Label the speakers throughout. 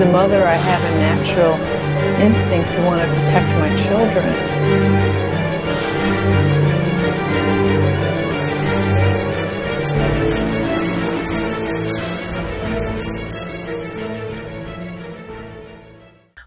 Speaker 1: a mother, I have a natural instinct to want to protect my children.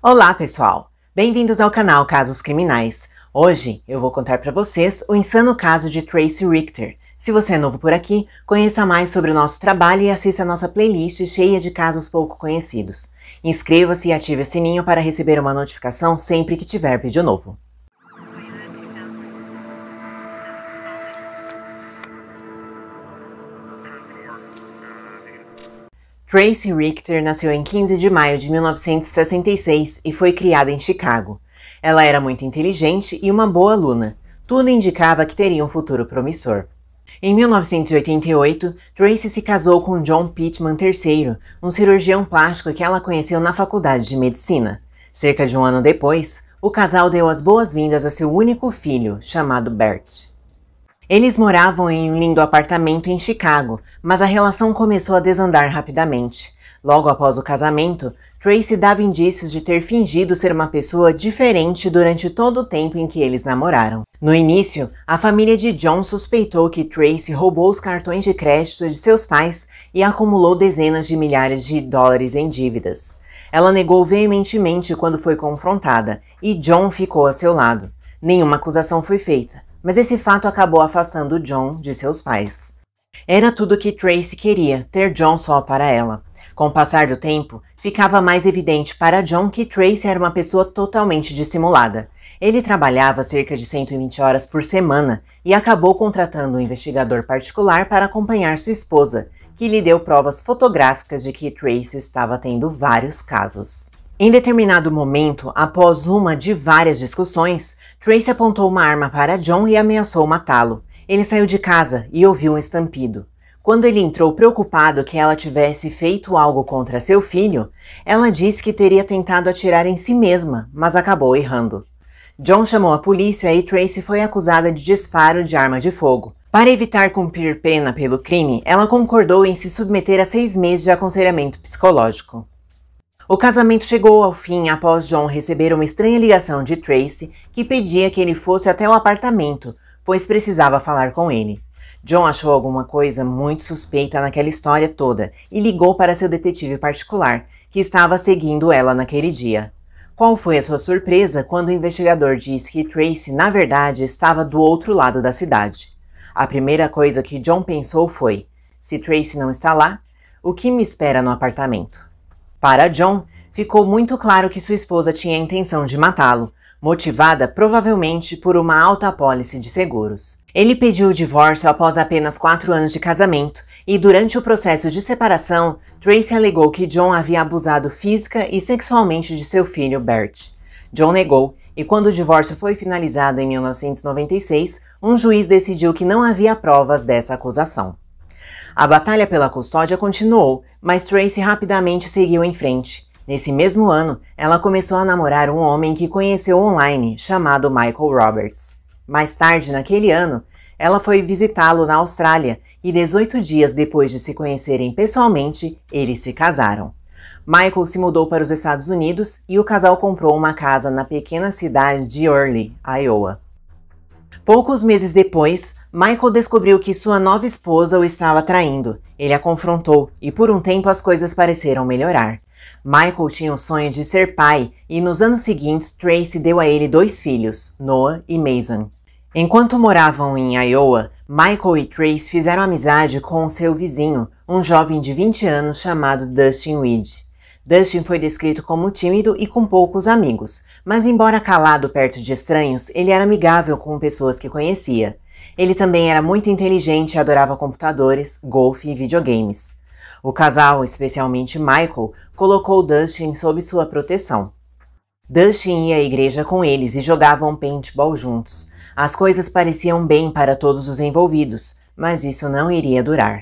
Speaker 1: Olá, pessoal. Bem-vindos ao canal Casos Criminais. Hoje eu vou contar para vocês o insano caso de Tracy Richter, se você é novo por aqui, conheça mais sobre o nosso trabalho e assista a nossa playlist cheia de casos pouco conhecidos. Inscreva-se e ative o sininho para receber uma notificação sempre que tiver vídeo novo. Tracy Richter nasceu em 15 de maio de 1966 e foi criada em Chicago. Ela era muito inteligente e uma boa aluna. Tudo indicava que teria um futuro promissor, em 1988, Tracy se casou com John Pittman III, um cirurgião plástico que ela conheceu na faculdade de medicina. Cerca de um ano depois, o casal deu as boas-vindas a seu único filho, chamado Bert. Eles moravam em um lindo apartamento em Chicago, mas a relação começou a desandar rapidamente. Logo após o casamento, Tracy dava indícios de ter fingido ser uma pessoa diferente durante todo o tempo em que eles namoraram. No início, a família de John suspeitou que Tracy roubou os cartões de crédito de seus pais e acumulou dezenas de milhares de dólares em dívidas. Ela negou veementemente quando foi confrontada e John ficou a seu lado. Nenhuma acusação foi feita, mas esse fato acabou afastando John de seus pais. Era tudo o que Tracy queria, ter John só para ela. Com o passar do tempo, ficava mais evidente para John que Tracy era uma pessoa totalmente dissimulada. Ele trabalhava cerca de 120 horas por semana e acabou contratando um investigador particular para acompanhar sua esposa, que lhe deu provas fotográficas de que Tracy estava tendo vários casos. Em determinado momento, após uma de várias discussões, Tracy apontou uma arma para John e ameaçou matá-lo. Ele saiu de casa e ouviu um estampido. Quando ele entrou preocupado que ela tivesse feito algo contra seu filho, ela disse que teria tentado atirar em si mesma, mas acabou errando. John chamou a polícia e Tracy foi acusada de disparo de arma de fogo. Para evitar cumprir pena pelo crime, ela concordou em se submeter a seis meses de aconselhamento psicológico. O casamento chegou ao fim após John receber uma estranha ligação de Tracy que pedia que ele fosse até o apartamento, pois precisava falar com ele. John achou alguma coisa muito suspeita naquela história toda e ligou para seu detetive particular, que estava seguindo ela naquele dia. Qual foi a sua surpresa quando o investigador disse que Tracy, na verdade, estava do outro lado da cidade? A primeira coisa que John pensou foi: se Tracy não está lá, o que me espera no apartamento? Para John, ficou muito claro que sua esposa tinha a intenção de matá-lo, motivada provavelmente por uma alta apólice de seguros. Ele pediu o divórcio após apenas quatro anos de casamento e, durante o processo de separação, Tracy alegou que John havia abusado física e sexualmente de seu filho Bert. John negou, e quando o divórcio foi finalizado em 1996, um juiz decidiu que não havia provas dessa acusação. A batalha pela custódia continuou, mas Tracy rapidamente seguiu em frente. Nesse mesmo ano, ela começou a namorar um homem que conheceu online, chamado Michael Roberts. Mais tarde naquele ano, ela foi visitá-lo na Austrália e 18 dias depois de se conhecerem pessoalmente, eles se casaram. Michael se mudou para os Estados Unidos e o casal comprou uma casa na pequena cidade de Early, Iowa. Poucos meses depois, Michael descobriu que sua nova esposa o estava traindo. Ele a confrontou e por um tempo as coisas pareceram melhorar. Michael tinha o sonho de ser pai e nos anos seguintes Tracy deu a ele dois filhos, Noah e Mason. Enquanto moravam em Iowa, Michael e Trace fizeram amizade com seu vizinho, um jovem de 20 anos chamado Dustin Weed. Dustin foi descrito como tímido e com poucos amigos, mas embora calado perto de estranhos, ele era amigável com pessoas que conhecia. Ele também era muito inteligente e adorava computadores, golfe e videogames. O casal, especialmente Michael, colocou Dustin sob sua proteção. Dustin ia à igreja com eles e jogavam paintball juntos, as coisas pareciam bem para todos os envolvidos, mas isso não iria durar.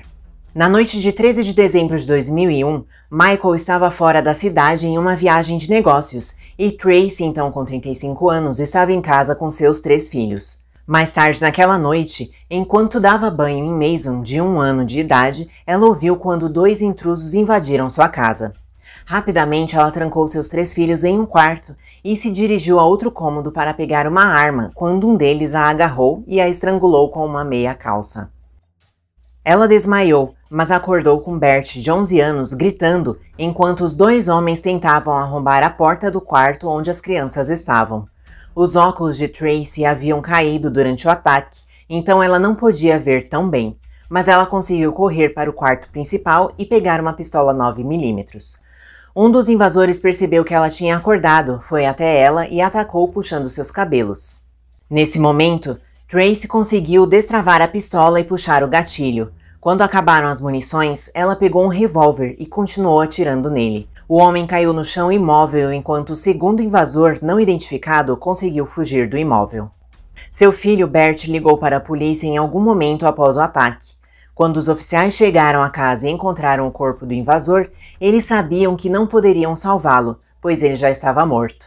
Speaker 1: Na noite de 13 de dezembro de 2001, Michael estava fora da cidade em uma viagem de negócios e Tracy, então com 35 anos, estava em casa com seus três filhos. Mais tarde naquela noite, enquanto dava banho em Mason, de um ano de idade, ela ouviu quando dois intrusos invadiram sua casa. Rapidamente, ela trancou seus três filhos em um quarto e se dirigiu a outro cômodo para pegar uma arma, quando um deles a agarrou e a estrangulou com uma meia calça. Ela desmaiou, mas acordou com Bert, de 11 anos, gritando, enquanto os dois homens tentavam arrombar a porta do quarto onde as crianças estavam. Os óculos de Tracy haviam caído durante o ataque, então ela não podia ver tão bem, mas ela conseguiu correr para o quarto principal e pegar uma pistola 9mm. Um dos invasores percebeu que ela tinha acordado, foi até ela e atacou puxando seus cabelos. Nesse momento, Trace conseguiu destravar a pistola e puxar o gatilho. Quando acabaram as munições, ela pegou um revólver e continuou atirando nele. O homem caiu no chão imóvel enquanto o segundo invasor, não identificado, conseguiu fugir do imóvel. Seu filho Bert ligou para a polícia em algum momento após o ataque. Quando os oficiais chegaram à casa e encontraram o corpo do invasor, eles sabiam que não poderiam salvá-lo, pois ele já estava morto.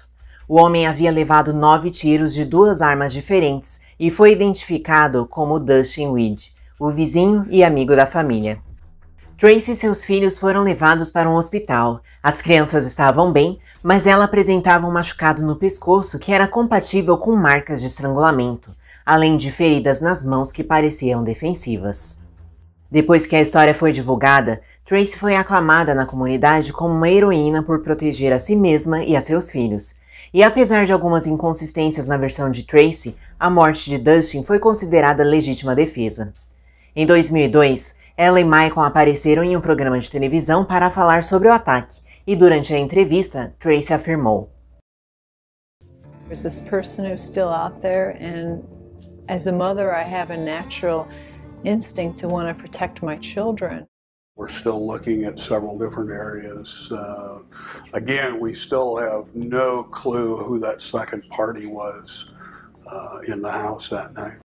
Speaker 1: O homem havia levado nove tiros de duas armas diferentes e foi identificado como Dustin Weed, o vizinho e amigo da família. Tracy e seus filhos foram levados para um hospital. As crianças estavam bem, mas ela apresentava um machucado no pescoço que era compatível com marcas de estrangulamento, além de feridas nas mãos que pareciam defensivas. Depois que a história foi divulgada, Tracy foi aclamada na comunidade como uma heroína por proteger a si mesma e a seus filhos. E apesar de algumas inconsistências na versão de Tracy, a morte de Dustin foi considerada legítima defesa. Em 2002, ela e Michael apareceram em um programa de televisão para falar sobre o ataque, e durante a entrevista, Tracy afirmou: There's this person who's still out there and as the mother I have a natural instinct to want to protect my children. We're still looking at several different areas. Uh, again, we still have no clue who that second party was uh, in the house that night.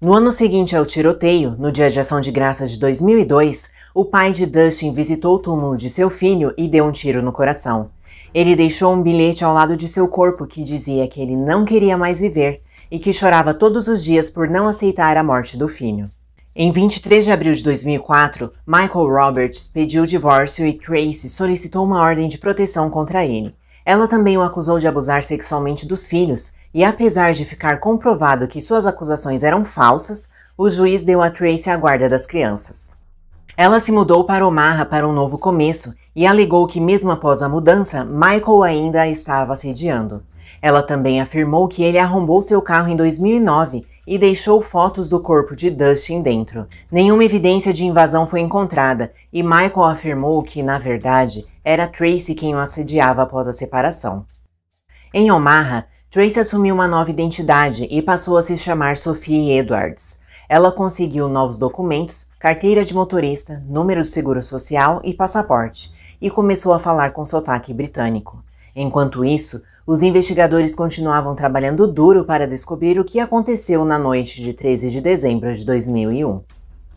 Speaker 1: No ano seguinte ao tiroteio, no dia de ação de graça de 2002, o pai de Dustin visitou o túmulo de seu filho e deu um tiro no coração. Ele deixou um bilhete ao lado de seu corpo que dizia que ele não queria mais viver e que chorava todos os dias por não aceitar a morte do filho. Em 23 de abril de 2004, Michael Roberts pediu o divórcio e Tracy solicitou uma ordem de proteção contra ele. Ela também o acusou de abusar sexualmente dos filhos, e apesar de ficar comprovado que suas acusações eram falsas, o juiz deu a Tracy a guarda das crianças. Ela se mudou para Omaha para um novo começo e alegou que, mesmo após a mudança, Michael ainda a estava assediando. Ela também afirmou que ele arrombou seu carro em 2009 e deixou fotos do corpo de Dustin dentro. Nenhuma evidência de invasão foi encontrada e Michael afirmou que, na verdade, era Tracy quem o assediava após a separação. Em Omaha, Tracy assumiu uma nova identidade e passou a se chamar Sophie Edwards. Ela conseguiu novos documentos, carteira de motorista, número de seguro social e passaporte, e começou a falar com sotaque britânico. Enquanto isso, os investigadores continuavam trabalhando duro para descobrir o que aconteceu na noite de 13 de dezembro de 2001.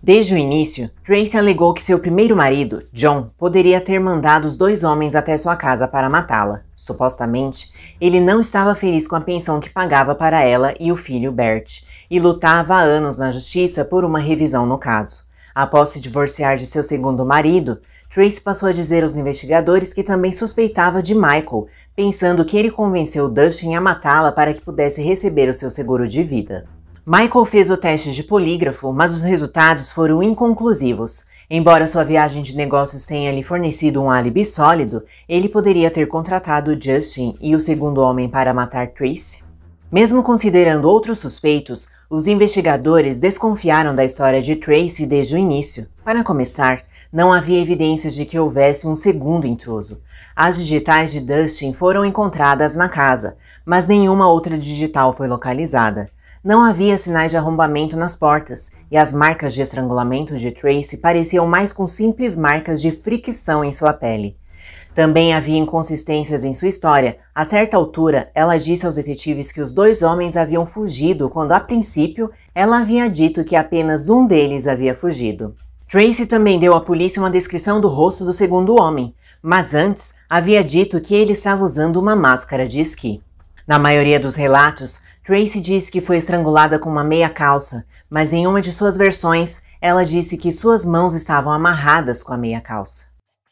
Speaker 1: Desde o início, Tracy alegou que seu primeiro marido, John, poderia ter mandado os dois homens até sua casa para matá-la. Supostamente, ele não estava feliz com a pensão que pagava para ela e o filho Bert, e lutava há anos na justiça por uma revisão no caso. Após se divorciar de seu segundo marido, Trace passou a dizer aos investigadores que também suspeitava de Michael, pensando que ele convenceu Dustin a matá-la para que pudesse receber o seu seguro de vida. Michael fez o teste de polígrafo, mas os resultados foram inconclusivos. Embora sua viagem de negócios tenha lhe fornecido um álibi sólido, ele poderia ter contratado Justin e o segundo homem para matar Tracy. Mesmo considerando outros suspeitos, os investigadores desconfiaram da história de Tracy desde o início. Para começar, não havia evidências de que houvesse um segundo intruso. As digitais de Dustin foram encontradas na casa, mas nenhuma outra digital foi localizada. Não havia sinais de arrombamento nas portas, e as marcas de estrangulamento de Tracy pareciam mais com simples marcas de fricção em sua pele. Também havia inconsistências em sua história. A certa altura, ela disse aos detetives que os dois homens haviam fugido, quando a princípio ela havia dito que apenas um deles havia fugido. Tracy também deu à polícia uma descrição do rosto do segundo homem, mas antes havia dito que ele estava usando uma máscara de esqui. Na maioria dos relatos, Tracy disse que foi estrangulada com uma meia calça, mas em uma de suas versões, ela disse que suas mãos estavam amarradas com a meia calça.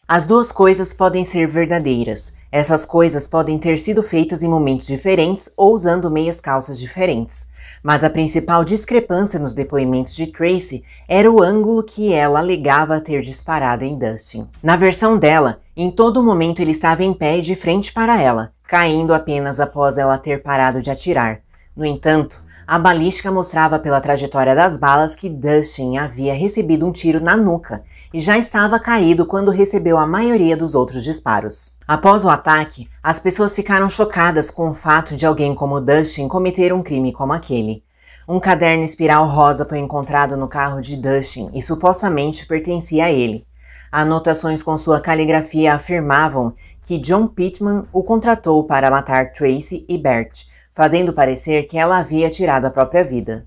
Speaker 1: As duas coisas podem ser verdadeiras, essas coisas podem ter sido feitas em momentos diferentes ou usando meias calças diferentes, mas a principal discrepância nos depoimentos de Tracy era o ângulo que ela alegava ter disparado em Dustin. Na versão dela, em todo momento ele estava em pé e de frente para ela, caindo apenas após ela ter parado de atirar. No entanto, a balística mostrava pela trajetória das balas que Dustin havia recebido um tiro na nuca e já estava caído quando recebeu a maioria dos outros disparos. Após o ataque, as pessoas ficaram chocadas com o fato de alguém como Dustin cometer um crime como aquele. Um caderno espiral rosa foi encontrado no carro de Dustin e supostamente pertencia a ele. Anotações com sua caligrafia afirmavam que John Pittman o contratou para matar Tracy e Bert, fazendo parecer que ela havia tirado a própria vida.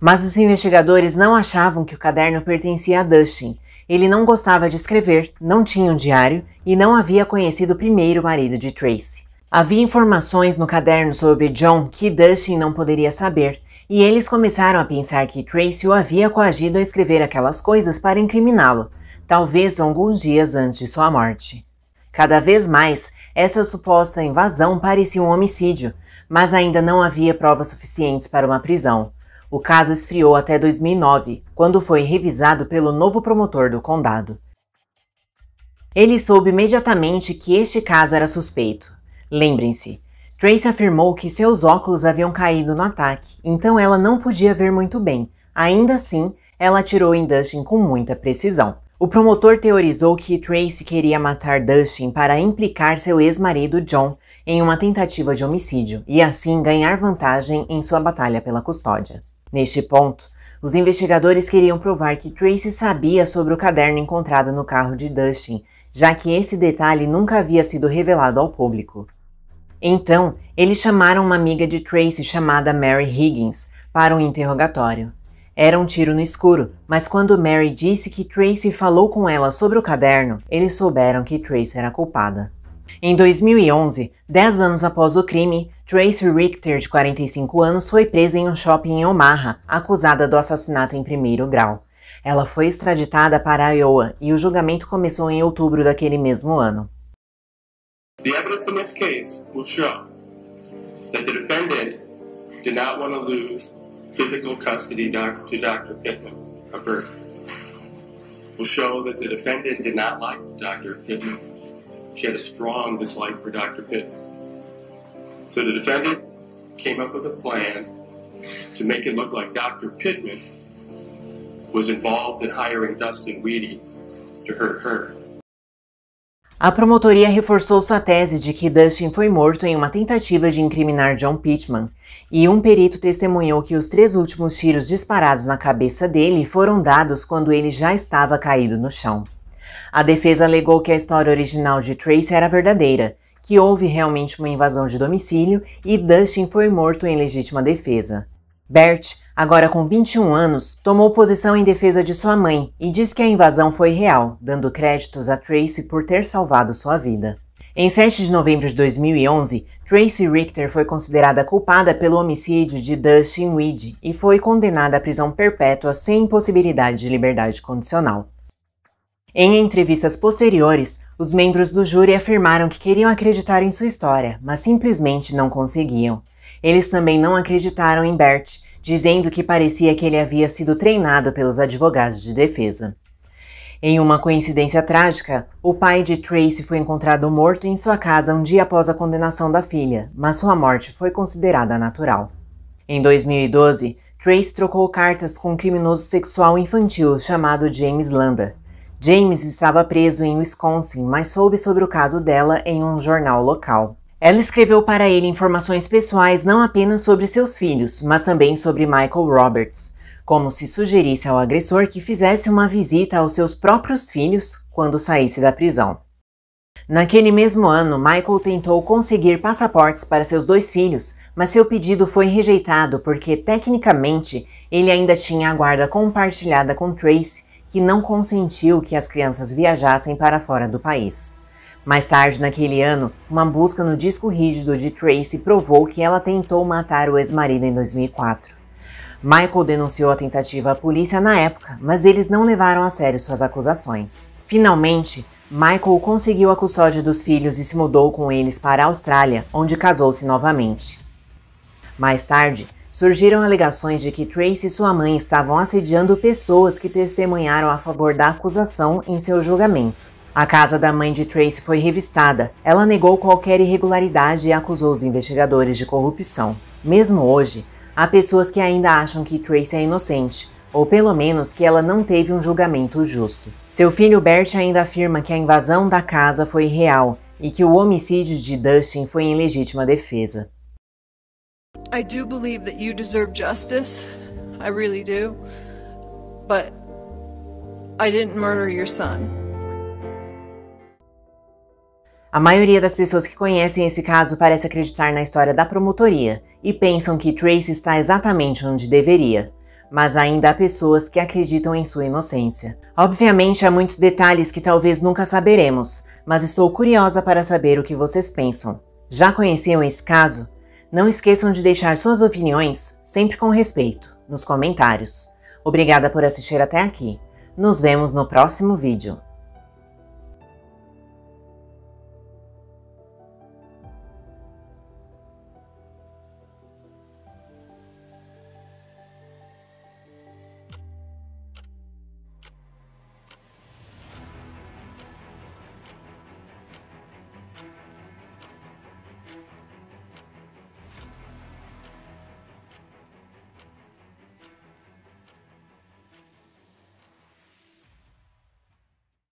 Speaker 1: Mas os investigadores não achavam que o caderno pertencia a Dustin. Ele não gostava de escrever, não tinha um diário e não havia conhecido o primeiro marido de Tracy. Havia informações no caderno sobre John que Dustin não poderia saber, e eles começaram a pensar que Tracy o havia coagido a escrever aquelas coisas para incriminá-lo, talvez alguns dias antes de sua morte. Cada vez mais, essa suposta invasão parecia um homicídio, mas ainda não havia provas suficientes para uma prisão. O caso esfriou até 2009, quando foi revisado pelo novo promotor do condado. Ele soube imediatamente que este caso era suspeito. Lembrem-se, Trace afirmou que seus óculos haviam caído no ataque, então ela não podia ver muito bem. Ainda assim, ela atirou em Dustin com muita precisão. O promotor teorizou que Tracy queria matar Dustin para implicar seu ex-marido John em uma tentativa de homicídio e assim ganhar vantagem em sua batalha pela custódia. Neste ponto, os investigadores queriam provar que Tracy sabia sobre o caderno encontrado no carro de Dustin, já que esse detalhe nunca havia sido revelado ao público. Então, eles chamaram uma amiga de Tracy chamada Mary Higgins para um interrogatório. Era um tiro no escuro, mas quando Mary disse que Tracy falou com ela sobre o caderno, eles souberam que Tracy era culpada. Em 2011, 10 anos após o crime, Tracy Richter, de 45 anos, foi presa em um shopping em Omaha, acusada do assassinato em primeiro grau. Ela foi extraditada para Iowa e o julgamento começou em outubro daquele mesmo ano. The evidence in this case will show that the defendant did not want to lose physical custody doc- to Dr. Pittman occurred. will show that the defendant did not like Dr. Pittman. She had a strong dislike for Dr. Pittman. So the defendant came up with a plan to make it look like Dr. Pittman was involved in hiring Dustin Weedy to hurt her. A promotoria reforçou sua tese de que Dustin foi morto em uma tentativa de incriminar John Pittman E um perito testemunhou que os três últimos tiros disparados na cabeça dele foram dados quando ele já estava caído no chão. A defesa alegou que a história original de Tracy era verdadeira, que houve realmente uma invasão de domicílio e Dustin foi morto em legítima defesa. Bert, agora com 21 anos, tomou posição em defesa de sua mãe e diz que a invasão foi real, dando créditos a Tracy por ter salvado sua vida. Em 7 de novembro de 2011, Tracy Richter foi considerada culpada pelo homicídio de Dustin Weed e foi condenada à prisão perpétua sem possibilidade de liberdade condicional. Em entrevistas posteriores, os membros do júri afirmaram que queriam acreditar em sua história, mas simplesmente não conseguiam. Eles também não acreditaram em Bert, dizendo que parecia que ele havia sido treinado pelos advogados de defesa. Em uma coincidência trágica, o pai de Tracy foi encontrado morto em sua casa um dia após a condenação da filha, mas sua morte foi considerada natural. Em 2012, Trace trocou cartas com um criminoso sexual infantil chamado James Landa. James estava preso em Wisconsin, mas soube sobre o caso dela em um jornal local. Ela escreveu para ele informações pessoais não apenas sobre seus filhos, mas também sobre Michael Roberts, como se sugerisse ao agressor que fizesse uma visita aos seus próprios filhos quando saísse da prisão. Naquele mesmo ano, Michael tentou conseguir passaportes para seus dois filhos, mas seu pedido foi rejeitado porque, tecnicamente, ele ainda tinha a guarda compartilhada com Trace, que não consentiu que as crianças viajassem para fora do país. Mais tarde naquele ano, uma busca no disco rígido de Trace provou que ela tentou matar o ex-marido em 2004. Michael denunciou a tentativa à polícia na época, mas eles não levaram a sério suas acusações. Finalmente, Michael conseguiu a custódia dos filhos e se mudou com eles para a Austrália, onde casou-se novamente. Mais tarde, surgiram alegações de que Tracy e sua mãe estavam assediando pessoas que testemunharam a favor da acusação em seu julgamento. A casa da mãe de Tracy foi revistada, ela negou qualquer irregularidade e acusou os investigadores de corrupção. Mesmo hoje, Há pessoas que ainda acham que Tracy é inocente, ou pelo menos que ela não teve um julgamento justo. Seu filho Bert ainda afirma que a invasão da casa foi real e que o homicídio de Dustin foi em legítima defesa. I do believe that you deserve justice. I really do. But I didn't murder your son. A maioria das pessoas que conhecem esse caso parece acreditar na história da promotoria e pensam que Tracy está exatamente onde deveria mas ainda há pessoas que acreditam em sua inocência. Obviamente, há muitos detalhes que talvez nunca saberemos, mas estou curiosa para saber o que vocês pensam. Já conheciam esse caso? Não esqueçam de deixar suas opiniões, sempre com respeito, nos comentários. Obrigada por assistir até aqui. Nos vemos no próximo vídeo.